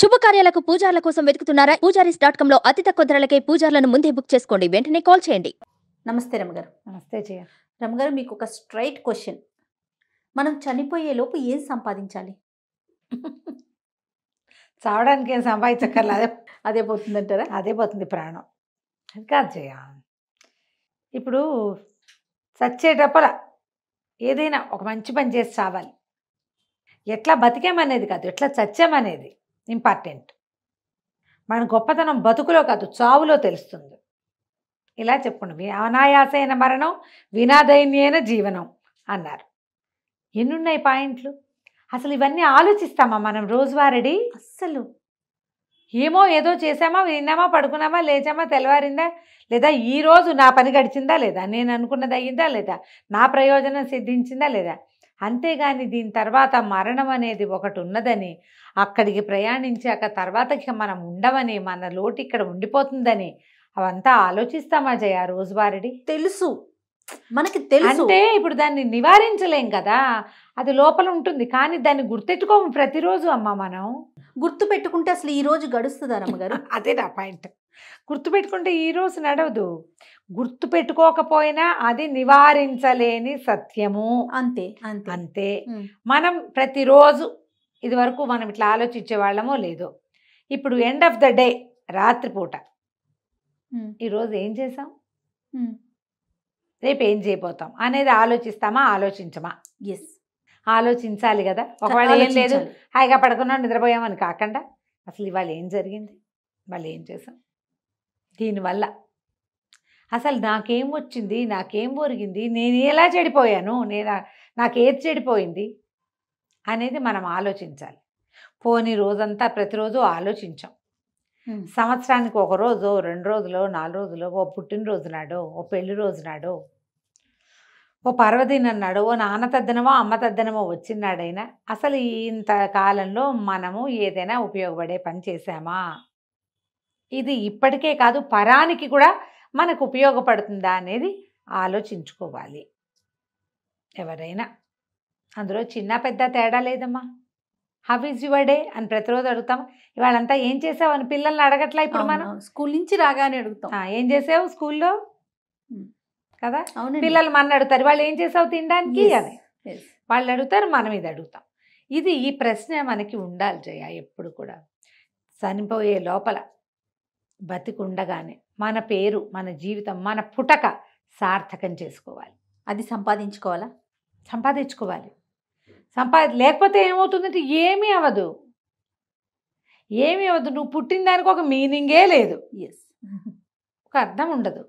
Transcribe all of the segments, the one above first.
శుభకార్యాలకు పూజార్ల కోసం వెతుకుతున్నారా Poojaris dot com లో అతి తక్కువ ధరలకే పూజార్లను ముందే బుక్ చేసుకోండి వెంటనే కాల్ చేయండి నమస్తే రమగారు నమస్తే జయ రమగారు మీకు ఒక స్ట్రైట్ క్వశ్చన్ మనం చనిపోయే లోపు ఏం సంపాదించాలి చావడానికి ఏం సంపాదించక్కర్లే అదే అదే పోతుందంటారా అదే పోతుంది ప్రాణం కాదు జయ ఇప్పుడు చచ్చేటప్పల ఏదైనా ఒక మంచి పని చేసి చావాలి ఎట్లా బతికామనేది కాదు ఎట్లా చచ్చామనేది ఇంపార్టెంట్ మన గొప్పతనం బతుకులో కాదు చావులో తెలుస్తుంది ఇలా చెప్పుండి అనాయాసైన మరణం వినాదైన్యైన జీవనం అన్నారు ఎన్నున్నాయి పాయింట్లు అసలు ఇవన్నీ ఆలోచిస్తామా మనం రోజువారడి అస్సలు ఏమో ఏదో చేసామా విన్నామా పడుకున్నామా లేచామా తెల్లవారిందా లేదా ఈరోజు నా పని గడిచిందా లేదా నేను అనుకున్నది అయ్యిందా లేదా నా ప్రయోజనం సిద్ధించిందా లేదా అంతేగాని దీని తర్వాత మరణం అనేది ఒకటి ఉన్నదని అక్కడికి ప్రయాణించాక తర్వాతకి మనం ఉండవని మన లోటు ఇక్కడ ఉండిపోతుందని అవంతా ఆలోచిస్తామా జయ రోజువారిడి తెలుసు మనకి తెలుసు అంటే ఇప్పుడు దాన్ని నివారించలేం కదా అది లోపల ఉంటుంది కానీ దాన్ని గుర్తెట్టుకోము ప్రతిరోజు అమ్మ మనం గుర్తు పెట్టుకుంటే అసలు ఈ రోజు గడుస్తుంది అమ్మగారు అదే నా పాయింట్ గుర్తుపెట్టుకుంటే ఈరోజు నడవదు గుర్తు పెట్టుకోకపోయినా అది నివారించలేని సత్యము అంతే అంతే మనం ప్రతిరోజు ఇది వరకు మనం ఇట్లా ఆలోచించే వాళ్ళమో లేదో ఇప్పుడు ఎండ్ ఆఫ్ ద డే రాత్రిపూట ఈరోజు ఏం చేసాం రేపు ఏం చేయబోతాం అనేది ఆలోచిస్తామా ఆలోచించమా ఎస్ ఆలోచించాలి కదా ఒకవేళ ఏం లేదు హాయిగా పడుకున్నాం నిద్రపోయామని కాకుండా అసలు ఇవాళ ఏం జరిగింది వాళ్ళు ఏం చేసాం దీనివల్ల అసలు నాకేం వచ్చింది నాకేం ఒరిగింది నేను ఎలా చెడిపోయాను నేను నాకేది చెడిపోయింది అనేది మనం ఆలోచించాలి పోని రోజంతా ప్రతిరోజు ఆలోచించాం సంవత్సరానికి ఒక రోజు రెండు రోజులో నాలుగు రోజులో ఓ పుట్టినరోజు నాడో ఓ పెళ్లి రోజు ఓ పర్వదినన్నాడు నాడు ఓ నాన్న తద్దనమో అమ్మ తద్దనమో వచ్చినాడైనా అసలు ఇంత కాలంలో మనము ఏదైనా ఉపయోగపడే పని చేశామా ఇది ఇప్పటికే కాదు పరానికి కూడా మనకు ఉపయోగపడుతుందా అనేది ఆలోచించుకోవాలి ఎవరైనా అందులో చిన్న పెద్ద తేడా లేదమ్మా హవ్ ఈజ్ యువర్ డే అని ప్రతిరోజు అడుగుతాం ఇవాళంతా ఏం చేసావు అని పిల్లల్ని అడగట్లా ఇప్పుడు మనం స్కూల్ నుంచి రాగానే అడుగుతాం ఏం చేసావు స్కూల్లో కదా పిల్లలు మన అడుగుతారు వాళ్ళు ఏం చేసావు తినడానికి అని వాళ్ళు అడుగుతారు మనం ఇది అడుగుతాం ఇది ఈ ప్రశ్న మనకి ఉండాలి జయ ఎప్పుడు కూడా చనిపోయే లోపల బతికుండగానే మన పేరు మన జీవితం మన పుటక సార్థకం చేసుకోవాలి అది సంపాదించుకోవాలా సంపాదించుకోవాలి సంపాది లేకపోతే ఏమవుతుందంటే ఏమీ అవ్వదు ఏమీ అవ్వదు నువ్వు పుట్టిన దానికి ఒక మీనింగే లేదు ఎస్ ఒక అర్థం ఉండదు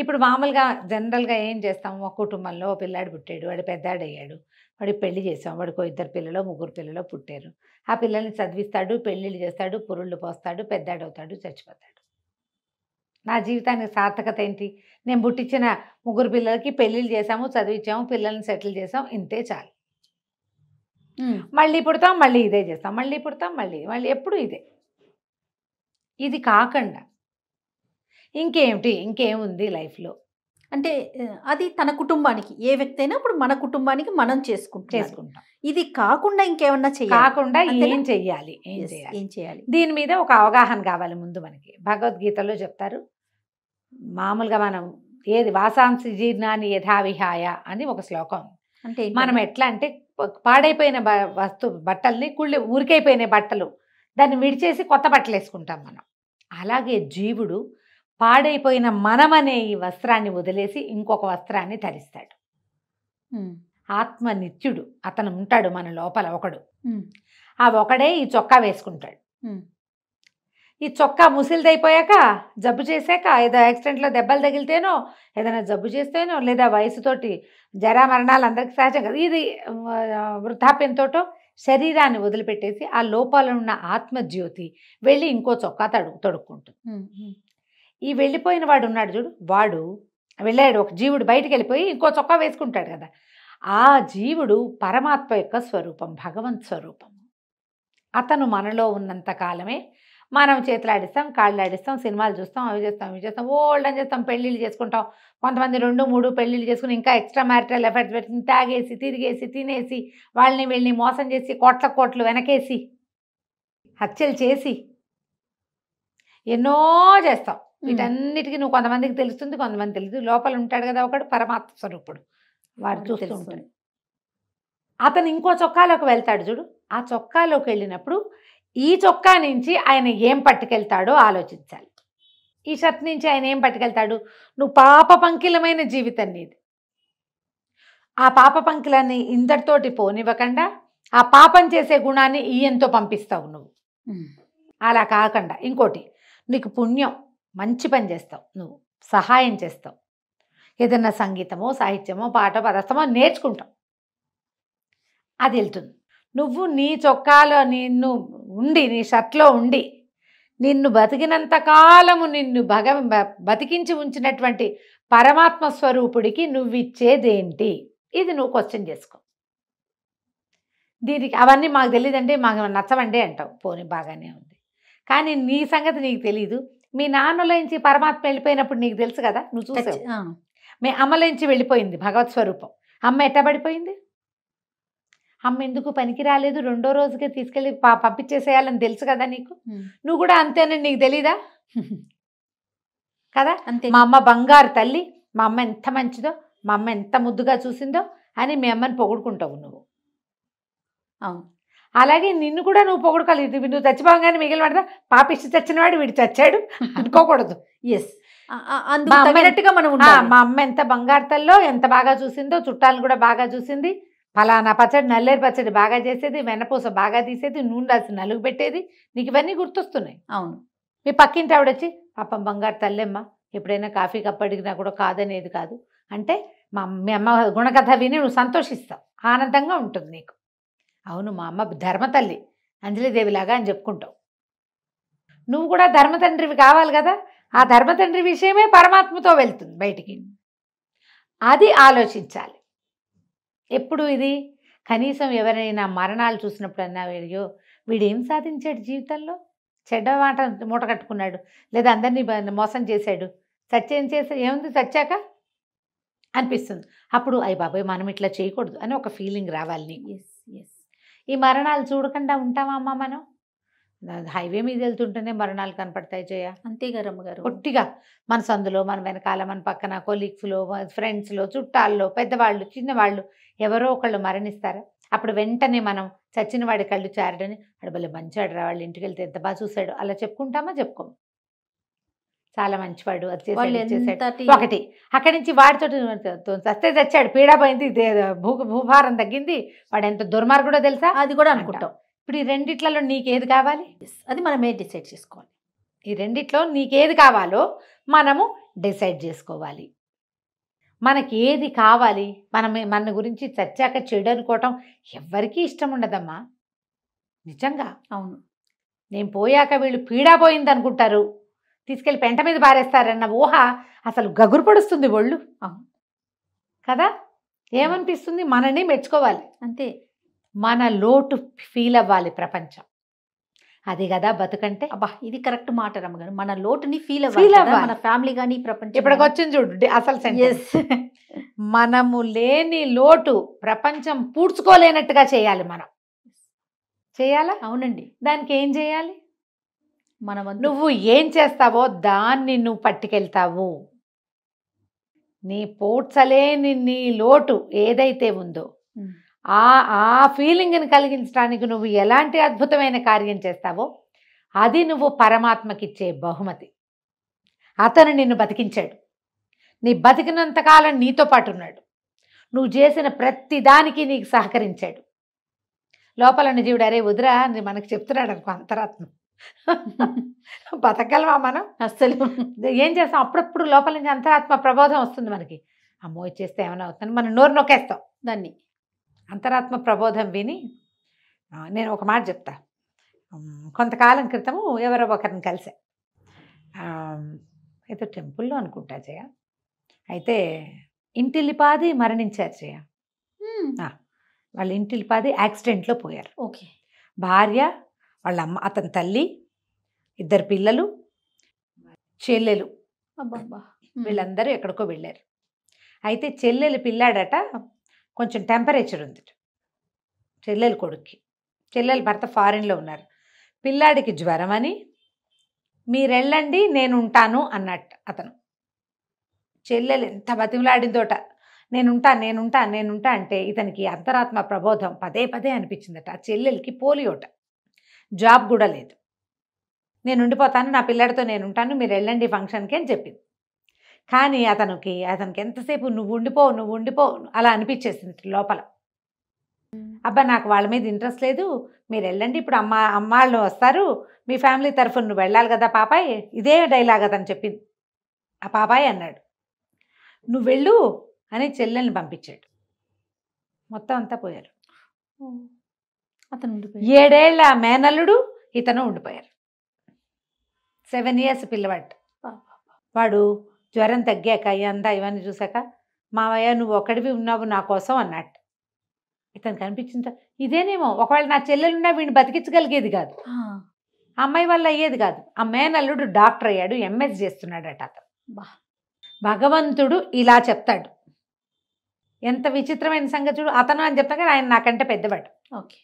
ఇప్పుడు మామూలుగా జనరల్గా ఏం చేస్తాం ఒక కుటుంబంలో ఒక పిల్లాడు పుట్టాడు వాడు పెద్దాడయ్యాడు వాడికి పెళ్లి చేసాం వాడికి ఇద్దరు పిల్లలు ముగ్గురు పిల్లలు పుట్టారు ఆ పిల్లల్ని చదివిస్తాడు పెళ్ళిళ్ళు చేస్తాడు పురుళ్ళు పోస్తాడు పెద్దాడవుతాడు చచ్చిపోతాడు నా జీవితానికి సార్థకత ఏంటి నేను పుట్టించిన ముగ్గురు పిల్లలకి పెళ్ళిళ్ళు చేసాము చదివించాము పిల్లల్ని సెటిల్ చేసాము ఇంతే చాలు మళ్ళీ పుడతాం మళ్ళీ ఇదే చేస్తాం మళ్ళీ పుడతాం మళ్ళీ మళ్ళీ ఎప్పుడు ఇదే ఇది కాకుండా ఇంకేమిటి ఇంకేముంది లైఫ్లో అంటే అది తన కుటుంబానికి ఏ వ్యక్తి అయినా ఇప్పుడు మన కుటుంబానికి మనం చేసుకుంటాం చేసుకుంటాం ఇది కాకుండా ఇంకేమన్నా చేయాలి కాకుండా ఏం చేయాలి ఏం చేయాలి దీని మీద ఒక అవగాహన కావాలి ముందు మనకి భగవద్గీతలో చెప్తారు మామూలుగా మనం ఏది వాసాంశ జీర్ణాన్ని యథావిహాయ అని ఒక శ్లోకం అంటే మనం ఎట్లా అంటే పాడైపోయిన వస్తు బట్టల్ని కుళ్ళి ఊరికైపోయిన బట్టలు దాన్ని విడిచేసి కొత్త బట్టలు వేసుకుంటాం మనం అలాగే జీవుడు పాడైపోయిన మనమనే ఈ వస్త్రాన్ని వదిలేసి ఇంకొక వస్త్రాన్ని ధరిస్తాడు ఆత్మ నిత్యుడు అతను ఉంటాడు మన లోపల ఒకడు ఆ ఒకడే ఈ చొక్కా వేసుకుంటాడు ఈ చొక్కా ముసిలిదైపోయాక జబ్బు చేశాక ఏదో యాక్సిడెంట్లో దెబ్బలు తగిలితేనో ఏదైనా జబ్బు చేస్తేనో లేదా వయసుతోటి జరా మరణాలు అందరికీ సహజం కదా ఇది వృద్ధాప్యంతో శరీరాన్ని వదిలిపెట్టేసి ఆ లోపాలనున్న ఉన్న ఆత్మజ్యోతి వెళ్ళి ఇంకో చొక్కా తడు తొడుక్కుంటుంది ఈ వెళ్ళిపోయిన వాడు ఉన్నాడు చూడు వాడు వెళ్ళాడు ఒక జీవుడు బయటికి వెళ్ళిపోయి ఇంకో చొక్కా వేసుకుంటాడు కదా ఆ జీవుడు పరమాత్మ యొక్క స్వరూపం భగవంత్ స్వరూపం అతను మనలో ఉన్నంత కాలమే మనం చేతులు ఆడిస్తాం కాళ్ళు ఆడిస్తాం సినిమాలు చూస్తాం అవి చేస్తాం ఇవి చేస్తాం ఓల్డ్ అని చేస్తాం పెళ్ళిళ్ళు చేసుకుంటాం కొంతమంది రెండు మూడు పెళ్ళిళ్ళు చేసుకుని ఇంకా ఎక్స్ట్రా మ్యారిటల్ ఎఫర్ట్స్ పెట్టుకుని తాగేసి తిరిగేసి తినేసి వాళ్ళని వీళ్ళని మోసం చేసి కోట్ల కోట్లు వెనకేసి హత్యలు చేసి ఎన్నో చేస్తాం వీటన్నిటికీ నువ్వు కొంతమందికి తెలుస్తుంది కొంతమంది తెలుసు లోపల ఉంటాడు కదా ఒకడు పరమాత్మ స్వరూపుడు వాడు చూస్తూ ఉంటాడు అతను ఇంకో చొక్కాలోకి వెళ్తాడు చూడు ఆ చొక్కాలోకి వెళ్ళినప్పుడు ఈ చొక్కా నుంచి ఆయన ఏం పట్టుకెళ్తాడో ఆలోచించాలి ఈ షర్ట్ నుంచి ఆయన ఏం పట్టుకెళ్తాడు నువ్వు పాప పంకిలమైన జీవితం నీది ఆ పాప పంకిలని ఇంతటితోటి పోనివ్వకుండా ఆ పాపం చేసే గుణాన్ని ఈయంతో పంపిస్తావు నువ్వు అలా కాకుండా ఇంకోటి నీకు పుణ్యం మంచి పని చేస్తావు నువ్వు సహాయం చేస్తావు ఏదైనా సంగీతమో సాహిత్యమో పాట పదార్థమో నేర్చుకుంటావు అది వెళ్తుంది నువ్వు నీ చొక్కాలో నిన్ను ఉండి నీ షర్ట్లో ఉండి నిన్ను బతికినంత కాలము నిన్ను భగ బతికించి ఉంచినటువంటి పరమాత్మ స్వరూపుడికి నువ్వు ఇచ్చేదేంటి ఇది నువ్వు క్వశ్చన్ చేసుకో దీనికి అవన్నీ మాకు తెలియదండి మాకు నచ్చవండి అంటావు పోనీ బాగానే ఉంది కానీ నీ సంగతి నీకు తెలీదు మీ నాన్నలోంచి పరమాత్మ వెళ్ళిపోయినప్పుడు నీకు తెలుసు కదా నువ్వు చూసావు మీ అమ్మలోంచి వెళ్ళిపోయింది భగవత్ స్వరూపం అమ్మ ఎట్టబడిపోయింది పడిపోయింది అమ్మ ఎందుకు పనికి రాలేదు రెండో రోజుకి తీసుకెళ్ళి పంపించేసేయాలని తెలుసు కదా నీకు నువ్వు కూడా అంతేనని నీకు తెలీదా కదా అంతే మా అమ్మ బంగారు తల్లి మా అమ్మ ఎంత మంచిదో మా అమ్మ ఎంత ముద్దుగా చూసిందో అని మీ అమ్మని పొగుడుకుంటావు నువ్వు అవును అలాగే నిన్ను కూడా నువ్వు పొగడకాలి ఇది నువ్వు చచ్చిపోవగానే మిగిలిన వాడిదా పాపిష్టి చచ్చినవాడు వీడు చచ్చాడు అనుకోకూడదు ఎస్ మనం మా అమ్మ ఎంత బంగారుతల్లో ఎంత బాగా చూసిందో చుట్టాలను కూడా బాగా చూసింది పలానా పచ్చడి నల్లేరు పచ్చడి బాగా చేసేది వెన్నపూస బాగా తీసేది నూనె రాసి నలుగు పెట్టేది నీకు ఇవన్నీ గుర్తొస్తున్నాయి అవును మీ పక్కింటి ఆవిడొచ్చి పాపం బంగారు తల్లెమ్మ ఎప్పుడైనా కాఫీ కప్పు అడిగినా కూడా కాదనేది కాదు అంటే మా మీ అమ్మ గుణకథ విని నువ్వు సంతోషిస్తావు ఆనందంగా ఉంటుంది నీకు అవును మా అమ్మ ధర్మతల్లి అంజలిదేవిలాగా అని చెప్పుకుంటావు నువ్వు కూడా ధర్మతండ్రివి కావాలి కదా ఆ ధర్మతండ్రి విషయమే పరమాత్మతో వెళ్తుంది బయటికి అది ఆలోచించాలి ఎప్పుడు ఇది కనీసం ఎవరైనా మరణాలు చూసినప్పుడన్నా వీడియో వీడేం సాధించాడు జీవితంలో చెడ్డ మాట మూట కట్టుకున్నాడు లేదా అందరినీ మోసం చేశాడు సత్యం చేసా ఏముంది సచ్చాక అనిపిస్తుంది అప్పుడు అయ్యి బాబాయ్ మనం ఇట్లా చేయకూడదు అని ఒక ఫీలింగ్ రావాలి నీకు ఈ మరణాలు చూడకుండా ఉంటామా అమ్మ మనం హైవే మీద వెళ్తుంటేనే మరణాలు కనపడతాయి చేయ అంతేగారు అమ్మగారు ఒట్టిగా మన సందులో మన వెనకాల మన పక్కన కొలీగ్స్లో ఫ్రెండ్స్లో చుట్టాల్లో పెద్దవాళ్ళు చిన్నవాళ్ళు ఎవరో ఒకళ్ళు మరణిస్తారా అప్పుడు వెంటనే మనం చచ్చిన వాడి కళ్ళు చారడని అడబలే మంచి ఆడరా వాళ్ళు ఇంటికి వెళ్తే ఎంత బాగా చూశాడు అలా చెప్పుకుంటామా చెప్పుకోము చాలా మంచివాడు అది ఒకటి అక్కడి నుంచి వాడితో సస్తే చచ్చాడు పీడా పోయింది భూ భూభారం తగ్గింది వాడు ఎంత దుర్మార్గుడో తెలుసా అది కూడా అనుకుంటాం ఇప్పుడు ఈ రెండిట్లలో నీకేది కావాలి అది మనమే డిసైడ్ చేసుకోవాలి ఈ రెండిట్లో నీకేది కావాలో మనము డిసైడ్ చేసుకోవాలి మనకి ఏది కావాలి మనం మన గురించి చచ్చాక చెడు అనుకోవటం ఎవ్వరికీ ఇష్టం ఉండదమ్మా నిజంగా అవును నేను పోయాక వీళ్ళు పీడా పోయింది అనుకుంటారు తీసుకెళ్ళి పెంట మీద పారేస్తారన్న ఊహ అసలు గగురు పడుస్తుంది ఒళ్ళు కదా ఏమనిపిస్తుంది మనని మెచ్చుకోవాలి అంతే మన లోటు ఫీల్ అవ్వాలి ప్రపంచం అది కదా బతుకంటే అబ్బా ఇది కరెక్ట్ మాట రమ్మగారు మన లోటుని ఫీల్ ఫీల్ మన ఫ్యామిలీ కానీ ప్రపంచం ఇప్పటికి వచ్చింది చూడు అసలు మనము లేని లోటు ప్రపంచం పూడ్చుకోలేనట్టుగా చేయాలి మనం చేయాలా అవునండి దానికి ఏం చేయాలి మనం నువ్వు ఏం చేస్తావో దాన్ని నువ్వు పట్టుకెళ్తావు నీ పోడ్చలేని నీ లోటు ఏదైతే ఉందో ఆ ఆ ఫీలింగ్ని కలిగించడానికి నువ్వు ఎలాంటి అద్భుతమైన కార్యం చేస్తావో అది నువ్వు పరమాత్మకిచ్చే బహుమతి అతను నిన్ను బతికించాడు నీ బతికినంతకాలం నీతో పాటు ఉన్నాడు నువ్వు చేసిన ప్రతి దానికి నీకు సహకరించాడు లోపల జీవుడు అరే వదిరా మనకు చెప్తున్నాడు అనుకో అంతరాత్మ బతకగలవా మనం అస్సలు ఏం చేస్తాం అప్పుడప్పుడు లోపల నుంచి అంతరాత్మ ప్రబోధం వస్తుంది మనకి అమ్మో చేస్తే ఏమైనా అవుతుంది మనం నోరు నొక్కేస్తాం దాన్ని అంతరాత్మ ప్రబోధం విని నేను ఒక మాట చెప్తా కొంతకాలం క్రితము ఎవరో ఒకరిని కలిసా అయితే టెంపుల్లో అనుకుంటా చేయ అయితే ఇంటిల్లిపాది మరణించారు చేయ వాళ్ళ ఇంటిల్లిపాది యాక్సిడెంట్లో పోయారు ఓకే భార్య వాళ్ళ అమ్మ అతని తల్లి ఇద్దరు పిల్లలు చెల్లెలు వీళ్ళందరూ ఎక్కడికో వెళ్ళారు అయితే చెల్లెలు పిల్లాడట కొంచెం టెంపరేచర్ ఉంది చెల్లెలు కొడుక్కి చెల్లెలు భర్త ఫారిన్లో ఉన్నారు పిల్లాడికి జ్వరం అని మీరెళ్ళండి నేను ఉంటాను అన్నట్టు అతను చెల్లెలు ఎంత బతిమలాడిందోట నేనుంటా నేనుంటా నేనుంటా అంటే ఇతనికి అంతరాత్మ ప్రబోధం పదే పదే అనిపించిందట ఆ చెల్లెలకి పోలియోట జాబ్ కూడా లేదు నేను ఉండిపోతాను నా పిల్లడితో నేను ఉంటాను మీరు వెళ్ళండి ఫంక్షన్కి అని చెప్పింది కానీ అతనికి అతనికి ఎంతసేపు నువ్వు ఉండిపో నువ్వు ఉండిపో అలా అనిపించేసింది లోపల అబ్బా నాకు వాళ్ళ మీద ఇంట్రెస్ట్ లేదు మీరు వెళ్ళండి ఇప్పుడు అమ్మ అమ్మాళ్ళు వస్తారు మీ ఫ్యామిలీ తరఫున నువ్వు వెళ్ళాలి కదా పాపాయ్ ఇదే డైలాగ్ అతను చెప్పింది ఆ పాపాయ్ అన్నాడు నువ్వు వెళ్ళు అని చెల్లెల్ని పంపించాడు మొత్తం అంతా పోయారు ఏడేళ్ల మేనల్లుడు ఇతను ఉండిపోయారు సెవెన్ ఇయర్స్ పిల్లవాడు వాడు జ్వరం తగ్గాక అంతా ఇవన్నీ చూసాక మావయ్య నువ్వు ఒక్కడివి ఉన్నావు నా కోసం అన్నట్టు ఇతను కనిపించింది ఇదేనేమో ఒకవేళ నా చెల్లెలున్నా వీడిని బతికించగలిగేది కాదు అమ్మాయి వల్ల అయ్యేది కాదు ఆ మేనల్లుడు డాక్టర్ అయ్యాడు ఎంఎస్ చేస్తున్నాడు అట అతను భగవంతుడు ఇలా చెప్తాడు ఎంత విచిత్రమైన సంగతి చూడు అతను అని చెప్తాను కానీ ఆయన నాకంటే పెద్దవాడు ఓకే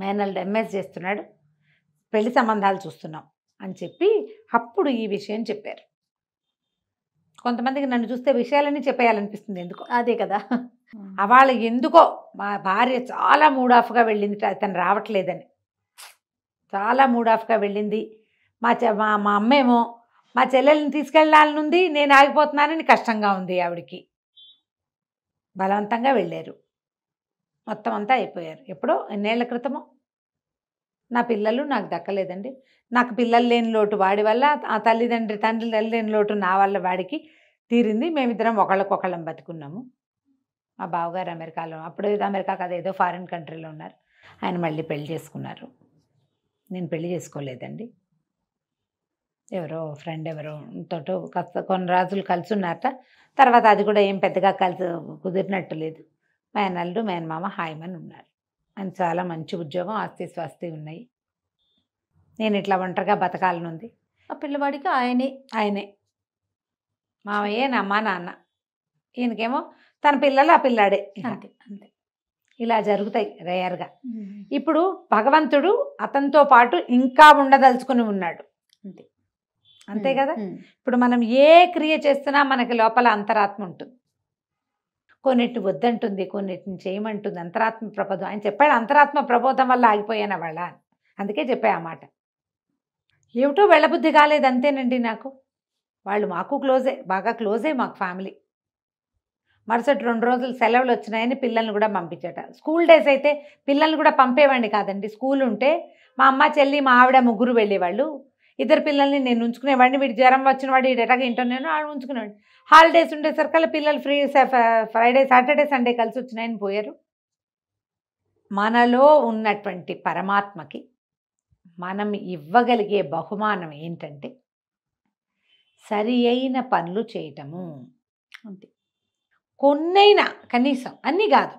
మేనల్డ్ ఎంఎస్ చేస్తున్నాడు పెళ్లి సంబంధాలు చూస్తున్నాం అని చెప్పి అప్పుడు ఈ విషయం చెప్పారు కొంతమందికి నన్ను చూస్తే విషయాలన్నీ చెప్పేయాలనిపిస్తుంది ఎందుకో అదే కదా అవాళ్ళ ఎందుకో మా భార్య చాలా మూడ్ ఆఫ్గా వెళ్ళింది తను రావట్లేదని చాలా మూడ్ ఆఫ్గా వెళ్ళింది మా మా మా అమ్మేమో మా చెల్లెల్ని తీసుకెళ్ళాలనుంది నేను ఆగిపోతున్నానని కష్టంగా ఉంది ఆవిడికి బలవంతంగా వెళ్ళారు మొత్తం అంతా అయిపోయారు ఎప్పుడో ఎన్నేళ్ల క్రితమో నా పిల్లలు నాకు దక్కలేదండి నాకు పిల్లలు లేని లోటు వాడి వల్ల ఆ తల్లిదండ్రి తండ్రి తల్లి లేని లోటు నా వల్ల వాడికి తీరింది మేమిద్దరం ఒకళ్ళకొకళ్ళం బతుకున్నాము మా బావగారు అమెరికాలో అప్పుడు ఏదో అమెరికా కాదు ఏదో ఫారిన్ కంట్రీలో ఉన్నారు ఆయన మళ్ళీ పెళ్లి చేసుకున్నారు నేను పెళ్లి చేసుకోలేదండి ఎవరో ఫ్రెండ్ ఎవరో తోటో కొన్ని రోజులు కలిసి ఉన్నారట తర్వాత అది కూడా ఏం పెద్దగా కలిసి కుదిరినట్టు లేదు మేనల్లుడు మేనమామ హాయమని ఉన్నారు ఆయన చాలా మంచి ఉద్యోగం ఆస్తి స్వస్తి ఉన్నాయి నేను ఇట్లా ఒంటరిగా బతకాలనుంది ఆ పిల్లవాడికి ఆయనే ఆయనే మామయ్యే నా అమ్మ నాన్న ఈయనకేమో తన పిల్లలు ఆ పిల్లాడే అంతే అంతే ఇలా జరుగుతాయి రేయర్గా ఇప్పుడు భగవంతుడు అతనితో పాటు ఇంకా ఉండదలుచుకుని ఉన్నాడు అంతే అంతే కదా ఇప్పుడు మనం ఏ క్రియ చేస్తున్నా మనకి లోపల అంతరాత్మ ఉంటుంది కొన్నిటిని వద్దంటుంది కొన్నిటిని చేయమంటుంది అంతరాత్మ ప్రబోధం ఆయన చెప్పాడు అంతరాత్మ ప్రబోధం వల్ల ఆగిపోయాను వాళ్ళ అందుకే చెప్పాయి ఆ మాట ఏమిటో వెళ్ళబుద్ధి కాలేదు అంతేనండి నాకు వాళ్ళు మాకు క్లోజే బాగా క్లోజే మాకు ఫ్యామిలీ మరుసటి రెండు రోజులు సెలవులు వచ్చినాయని పిల్లల్ని కూడా పంపించట స్కూల్ డేస్ అయితే పిల్లల్ని కూడా పంపేవాడిని కాదండి స్కూల్ ఉంటే మా అమ్మ చెల్లి మా ఆవిడ ముగ్గురు వెళ్ళేవాళ్ళు ఇద్దరు పిల్లల్ని నేను ఉంచుకునేవాడిని వీడి జ్వరం వచ్చిన వాడు ఎలాగ ఇంటో నేను ఉంచుకునేవాడు హాలిడేస్ ఉండేసరికల్లా పిల్లలు ఫ్రీ ఫ్రైడే సాటర్డే సండే కలిసి వచ్చినాయని పోయారు మనలో ఉన్నటువంటి పరమాత్మకి మనం ఇవ్వగలిగే బహుమానం ఏంటంటే సరి అయిన పనులు చేయటము అంతే కొన్నైనా కనీసం అన్నీ కాదు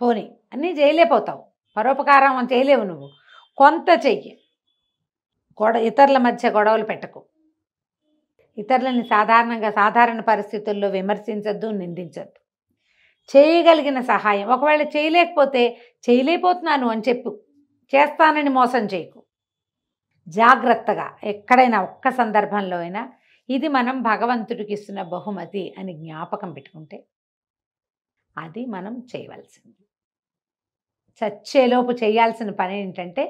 పోనీ అన్నీ చేయలేకపోతావు పరోపకారం చేయలేవు నువ్వు కొంత చెయ్యి గొడ ఇతరుల మధ్య గొడవలు పెట్టకు ఇతరులని సాధారణంగా సాధారణ పరిస్థితుల్లో విమర్శించద్దు నిందించద్దు చేయగలిగిన సహాయం ఒకవేళ చేయలేకపోతే చేయలేకపోతున్నాను అని చెప్పు చేస్తానని మోసం చేయకు జాగ్రత్తగా ఎక్కడైనా ఒక్క సందర్భంలో అయినా ఇది మనం భగవంతుడికి ఇస్తున్న బహుమతి అని జ్ఞాపకం పెట్టుకుంటే అది మనం చేయవలసింది చచ్చేలోపు చేయాల్సిన పని ఏంటంటే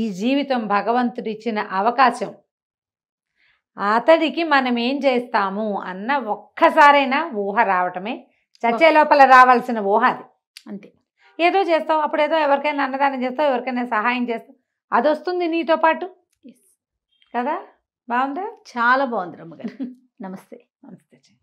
ఈ జీవితం భగవంతుడిచ్చిన అవకాశం అతడికి మనం ఏం చేస్తాము అన్న ఒక్కసారైనా ఊహ రావటమే చచ్చే లోపల రావాల్సిన ఊహ అది అంతే ఏదో చేస్తావు అప్పుడు ఏదో ఎవరికైనా అన్నదానం చేస్తావు ఎవరికైనా సహాయం చేస్తావు అది వస్తుంది నీతో పాటు కదా బాగుందా చాలా బాగుంది రమ్మగారు నమస్తే నమస్తే